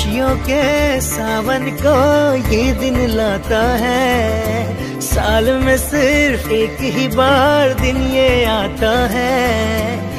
खुशियों के सावन को ये दिन लाता है साल में सिर्फ एक ही बार दिन ये आता है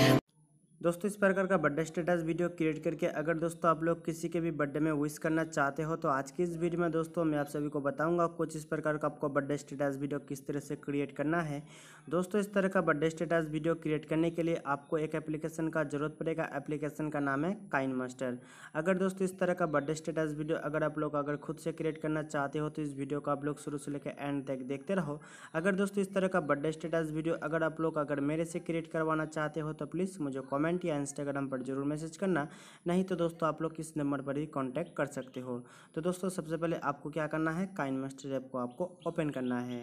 दोस्तों इस प्रकार का बर्थडे स्टेटस वीडियो क्रिएट करके अगर दोस्तों आप लोग किसी के भी बर्थडे में विश करना चाहते हो तो आज की इस वीडियो में दोस्तों मैं आप सभी को बताऊंगा कुछ इस प्रकार का आपको बर्थडे स्टेटस वीडियो किस तरह से क्रिएट करना है दोस्तों इस तरह का बर्थडे स्टेटस वीडियो क्रिएट करने के लिए आपको एक एप्लीकेशन का जरूरत पड़ेगा एप्लीकेशन का नाम है काइन मास्टर अगर दोस्तों इस तरह का बर्थडे स्टेटस वीडियो अगर आप लोग अगर खुद से क्रिएट करना चाहते हो तो इस वीडियो को आप लोग शुरू से लेकर एंड तक देखते रहो अगर दोस्तों इस तरह का बर्थडे स्टेटस वीडियो अगर आप लोग अगर मेरे से क्रिएट करवाना चाहते हो तो प्लीज़ मुझे कॉमेंट कमेंट या इंस्टाग्राम पर जरूर मैसेज करना नहीं तो दोस्तों आप लोग इस नंबर पर ही कॉन्टैक्ट कर सकते हो तो दोस्तों सबसे पहले आपको क्या करना है काइन मास्टर ऐप को आपको ओपन करना है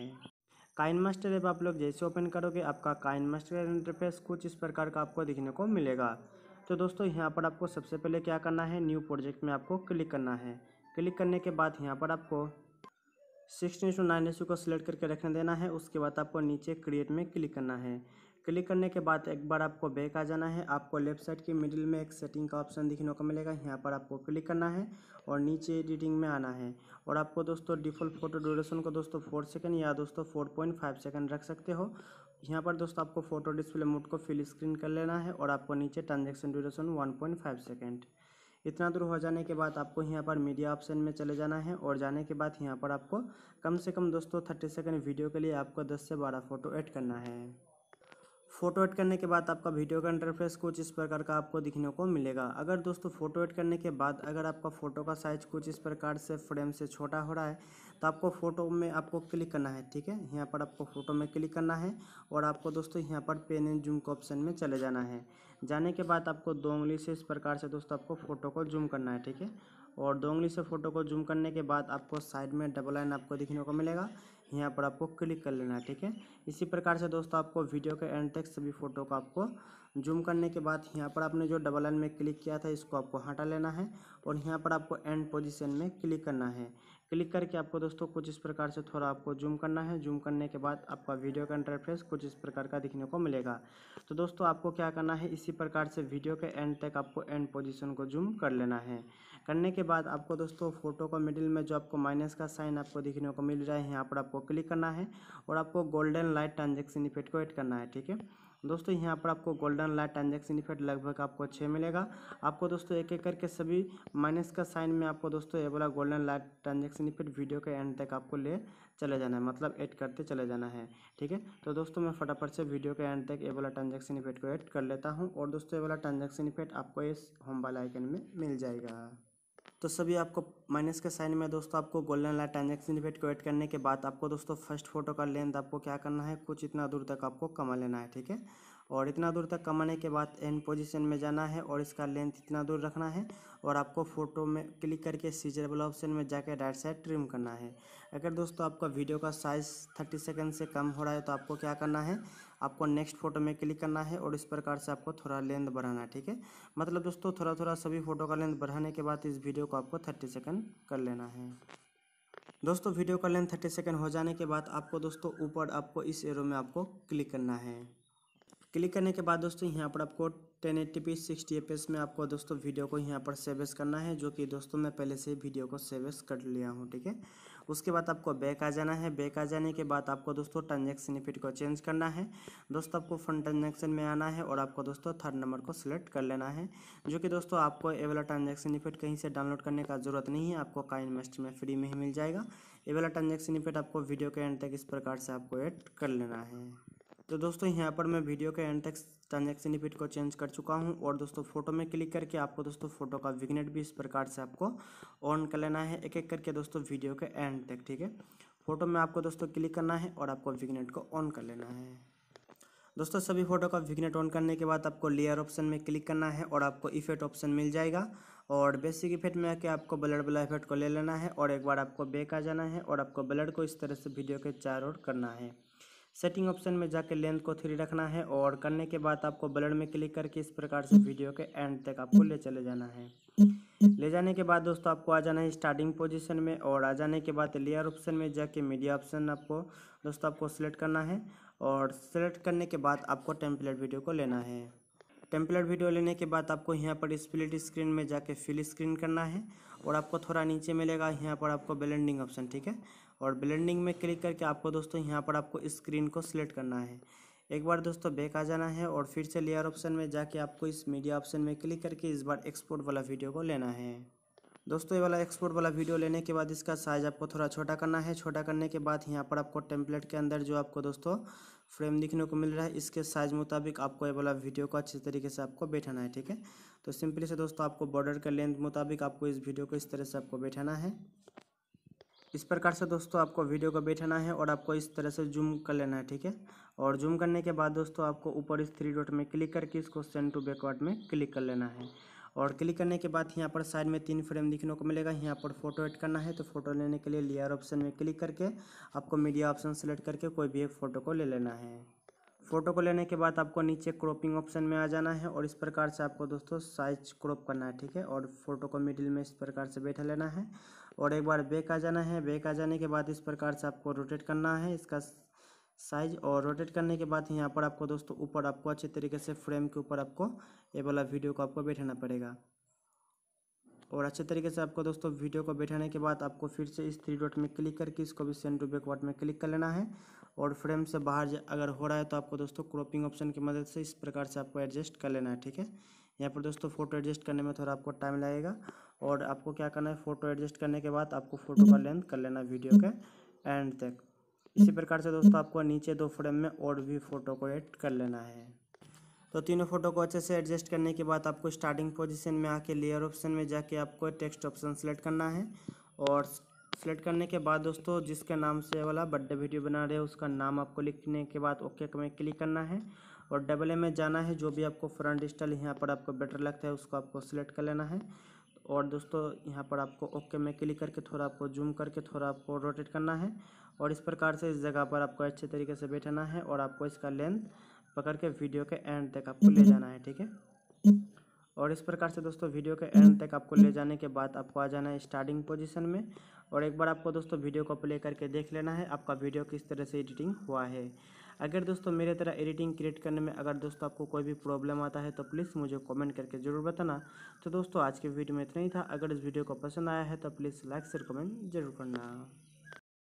काइन मास्टर ऐप आप लोग जैसे ओपन करोगे आपका काइन मास्टर इंटरफेस कुछ इस प्रकार का आपको देखने को मिलेगा तो दोस्तों यहाँ पर आपको सबसे पहले क्या करना है न्यू प्रोजेक्ट में आपको क्लिक करना है क्लिक करने के बाद यहाँ पर आपको सिक्सटीन इंसू नाइन इंसू को सिलेक्ट करके रखने देना है उसके बाद आपको नीचे क्रिएट में क्लिक करना है क्लिक करने के बाद एक बार आपको बैक आ जाना है आपको लेफ्ट साइड के मिडिल में एक सेटिंग का ऑप्शन दिखने को मिलेगा यहाँ पर आपको क्लिक करना है और नीचे एडिटिंग में आना है और आपको दोस्तों डिफ़ॉल्ट फोटो ड्यूरेशन को दोस्तों फोर सेकेंड या दोस्तों फोर पॉइंट फाइव सेकेंड रख सकते हो यहाँ पर दोस्तों आपको फोटो डिस्प्ले मोड को फिल स्क्रीन कर लेना है और आपको नीचे transaction duration one point five second इतना दूर हो जाने के बाद आपको यहाँ पर मीडिया ऑप्शन में चले जाना है और जाने के बाद यहाँ पर आपको कम से कम दोस्तों थर्टी सेकेंड वीडियो के लिए आपको दस से बारह फ़ोटो ऐड करना है फोटो एड करने के बाद आपका वीडियो का इंटरफेस कुछ इस प्रकार का आपको दिखने को मिलेगा अगर दोस्तों फोटो एड करने के बाद अगर आपका फ़ोटो का साइज कुछ इस प्रकार से फ्रेम से छोटा हो रहा है तो आपको फ़ोटो में आपको क्लिक करना है ठीक है यहाँ पर आपको फ़ोटो में क्लिक करना है और आपको दोस्तों यहाँ पर पेन एंड जूम के ऑप्शन में चले जाना है जाने के बाद आपको दो उंगली से इस प्रकार से दोस्तों आपको फ़ोटो को जूम करना है ठीक है और दो उंगली से फ़ोटो को जूम करने के बाद आपको साइड में डबल लाइन आपको दिखने को मिलेगा यहाँ पर आपको क्लिक कर लेना है ठीक है इसी प्रकार से दोस्तों आपको वीडियो के एंड तक सभी फ़ोटो को आपको जूम करने के बाद यहाँ पर आपने जो डबल एन में क्लिक किया था इसको आपको हटा लेना है और यहाँ पर आपको एंड पोजिशन में क्लिक करना है क्लिक करके आपको दोस्तों कुछ इस प्रकार से थोड़ा आपको जूम करना है जूम करने के बाद आपका वीडियो का इंटरफेस कुछ इस प्रकार का दिखने को मिलेगा तो दोस्तों आपको क्या करना है इसी प्रकार से वीडियो के एंड तक आपको एंड पोजिशन को जूम कर लेना है करने के बाद आपको दोस्तों फोटो का मिडिल में जो आपको माइनस का साइन आपको दिखने को मिल रहा है यहाँ पर आपको क्लिक करना है और आपको गोल्डन लाइट ट्रांजेक्शन इफेक्ट को एड करना है ठीक है दोस्तों यहाँ पर आपको गोल्डन लाइट ट्रांजेक्शन इफेक्ट लगभग आपको छः मिलेगा आपको दोस्तों एक एक करके सभी माइनस का साइन में आपको दोस्तों ये वाला golden light transaction effect video के एंड तक आपको ले चले जाना है मतलब ऐड करते चले जाना है ठीक है तो दोस्तों मैं फटाफट से वीडियो के एंड तक ये वाला ट्रांजेक्शन इफेक्ट को एड कर लेता हूँ और दोस्तों ये वाला ट्रांजेक्शन इफेक्ट आपको इस होम वाला आइकन में मिल जाएगा तो सभी आपको माइनस के साइन में दोस्तों आपको गोल्डन लाइट ट्रांजेक्शन इफेक्ट को करने के बाद आपको दोस्तों फर्स्ट फोटो का लेंथ आपको क्या करना है कुछ इतना दूर तक आपको कमा लेना है ठीक है और इतना दूर तक कमाने के बाद एंड पोजीशन में जाना है और इसका लेंथ इतना दूर रखना है और आपको फोटो में क्लिक करके सीजरेबल ऑप्शन में जाकर राइट साइड ट्रिम करना है अगर दोस्तों आपका वीडियो का साइज़ थर्टी सेकेंड से कम हो रहा है तो आपको क्या करना है आपको नेक्स्ट फोटो में क्लिक करना है और इस प्रकार से आपको थोड़ा लेंथ बढ़ाना है ठीक है मतलब दोस्तों थोड़ा थोड़ा सभी फोटो का लेंथ बढ़ाने के बाद इस वीडियो को आपको थर्टी सेकेंड कर लेना है दोस्तों वीडियो का लेंथ थर्टी सेकेंड हो जाने के बाद आपको दोस्तों ऊपर आपको इस एरो में आपको क्लिक करना है क्लिक करने के बाद दोस्तों यहाँ पर आपको ten eighty P sixty F S में आपको दोस्तों वीडियो को यहाँ पर सेवेस करना है जो कि दोस्तों मैं पहले से वीडियो को सेवेस कर लिया हूँ ठीक है उसके बाद आपको बैक आ जाना है बैक आ जाने के बाद आपको दोस्तों ट्रांजेक्शन इफिट को चेंज करना है दोस्तों आपको फंड ट्रांजेक्शन में आना है और आपको दोस्तों थर्ड नंबर को सिलेक्ट कर लेना है जो कि दोस्तों आपको ए वाला ट्रांजेक्शन इफिट कहीं से डाउनलोड करने का जरूरत नहीं है आपको का इन्वेस्ट में फ्री में ही मिल जाएगा ए वाला ट्रांजेक्शन इफिट आपको वीडियो के एंड तक इस प्रकार से आपको एड कर लेना है तो दोस्तों यहाँ पर मैं वीडियो के एंड तक ट्रांजेक्शन रिपीट को चेंज कर चुका हूँ और दोस्तों फोटो में क्लिक करके आपको दोस्तों फोटो का विग्नेट भी इस प्रकार से आपको ऑन कर लेना है एक एक करके दोस्तों वीडियो के एंड तक ठीक है फोटो में आपको दोस्तों क्लिक करना है और आपको विग्नेट को ऑन कर लेना है दोस्तों सभी फोटो का विग्नेट ऑन करने के बाद आपको लेयर ऑप्शन में क्लिक करना है और आपको इफेक्ट ऑप्शन मिल जाएगा और बेसिक इफेक्ट में आके आपको ब्लड वाला इफेक्ट को ले लेना है और एक बार आपको बेक आ जाना है और आपको ब्लड को इस तरह से वीडियो के चार ओर करना है सेटिंग ऑप्शन में जाके लेंथ को थ्री रखना है और करने के बाद आपको ब्लड में क्लिक करके इस प्रकार से वीडियो के एंड तक आपको ले चले जाना है ले जाने के बाद दोस्तों आपको आ जाना है स्टार्टिंग पोजीशन में और आ जाने के बाद लेयर ऑप्शन में जाके मीडिया ऑप्शन आपको दोस्तों आपको सिलेक्ट करना है और सिलेक्ट करने के बाद आपको टेम्पलेट वीडियो को लेना है टेम्पलेट वीडियो लेने के बाद आपको यहाँ पर स्प्लिट स्क्रीन में जाके फिल स्क्रीन करना है और आपको थोड़ा नीचे मिलेगा यहाँ पर आपको ब्लेंडिंग ऑप्शन ठीक है और ब्लेंडिंग में क्लिक करके आपको दोस्तों यहाँ पर आपको स्क्रीन को सिलेक्ट करना है एक बार दोस्तों बैक आ जाना है और फिर से लेयर ऑप्शन में जाके आपको इस मीडिया ऑप्शन में क्लिक करके इस बार एक्सपोर्ट वाला वीडियो को लेना है दोस्तों ये वाला एक्सपोर्ट वाला वीडियो लेने के बाद इसका साइज़ आपको थोड़ा छोटा करना है छोटा करने के बाद यहाँ पर आपको टेम्पलेट के अंदर जो आपको दोस्तों फ्रेम दिखने को मिल रहा है इसके साइज़ मुताबिक आपको ये वाला वीडियो को अच्छे तरीके से आपको बैठाना है ठीक है तो सिंपली से दोस्तों आपको बॉर्डर के लेंथ मुताबिक आपको इस वीडियो को इस तरह से आपको बैठाना है इस प्रकार से दोस्तों आपको वीडियो को बैठाना है और आपको इस तरह से जूम कर लेना है ठीक है और जूम करने के बाद दोस्तों आपको ऊपर इस थ्री डॉट में क्लिक करके इसको सेंड टू बैकवर्ड में क्लिक कर लेना है और क्लिक करने के बाद यहाँ पर साइड में तीन फ्रेम दिखने को मिलेगा यहाँ पर फोटो एड करना है तो फोटो लेने के लिए लेयर ऑप्शन में क्लिक करके आपको मीडिया ऑप्शन सेलेक्ट करके कोई भी एक फ़ोटो को ले लेना है फ़ोटो को लेने के बाद आपको नीचे क्रॉपिंग ऑप्शन में आ जाना है और इस प्रकार से आपको दोस्तों साइज क्रॉप करना है ठीक है और फोटो को मिडिल में इस प्रकार से बैठा लेना है और एक बार बैक आ जाना है बैक आ जाने के बाद इस प्रकार से आपको रोटेट करना है इसका साइज और रोटेट करने के बाद यहाँ पर आपको दोस्तों ऊपर आपको अच्छे तरीके से फ्रेम के ऊपर आपको ये वाला वीडियो को आपको बैठाना पड़ेगा और अच्छे तरीके से आपको दोस्तों वीडियो को बैठाने के बाद आपको फिर से इस थ्री डॉट में क्लिक करके इसको भी सेंड टू बैकवर्ड में क्लिक कर लेना है और फ्रेम से बाहर अगर हो रहा है तो आपको दोस्तों क्रॉपिंग ऑप्शन की मदद से इस प्रकार से आपको एडजस्ट कर लेना है ठीक है यहाँ पर दोस्तों फोटो एडजस्ट करने में थोड़ा आपको टाइम लगेगा और आपको क्या करना है फोटो एडजस्ट करने के बाद आपको फोटो का लेंथ कर लेना वीडियो के एंड तक इसी प्रकार से दोस्तों आपको नीचे दो फ्रेम में और भी फ़ोटो को एड कर लेना है तो तीनों फोटो को अच्छे से एडजस्ट करने के बाद आपको स्टार्टिंग पोजीशन में आके लेयर ऑप्शन में जाके आपको टेक्स्ट ऑप्शन सेलेक्ट करना है और सेलेक्ट करने के बाद दोस्तों जिसके नाम से वाला बर्थडे वीडियो बना रहे हो उसका नाम आपको लिखने के बाद ओके में क्लिक करना है और डबल ए में जाना है जो भी आपको फ्रंट स्टाइल यहाँ पर आपको बेटर लगता है उसको आपको सिलेक्ट कर लेना है और दोस्तों यहाँ पर आपको ओके में क्लिक करके थोड़ा आपको जूम करके थोड़ा आपको रोटेट करना है और इस प्रकार से इस जगह पर आपको अच्छे तरीके से बैठाना है और आपको इसका लेंथ पकड़ के वीडियो के एंड तक आपको ले जाना है ठीक है और इस प्रकार से दोस्तों वीडियो के एंड तक आपको ले जाने के बाद आपको आ जाना है स्टार्टिंग पोजीशन में और एक बार आपको दोस्तों वीडियो को प्ले करके देख लेना है आपका वीडियो किस तरह से एडिटिंग हुआ है अगर दोस्तों मेरे तरह एडिटिंग क्रिएट करने में अगर दोस्तों आपको कोई भी प्रॉब्लम आता है तो प्लीज़ मुझे कमेंट करके ज़रूर बताना तो दोस्तों आज के वीडियो में इतना ही था अगर इस वीडियो को पसंद आया है तो प्लीज़ लाइक शेयर कमेंट जरूर करना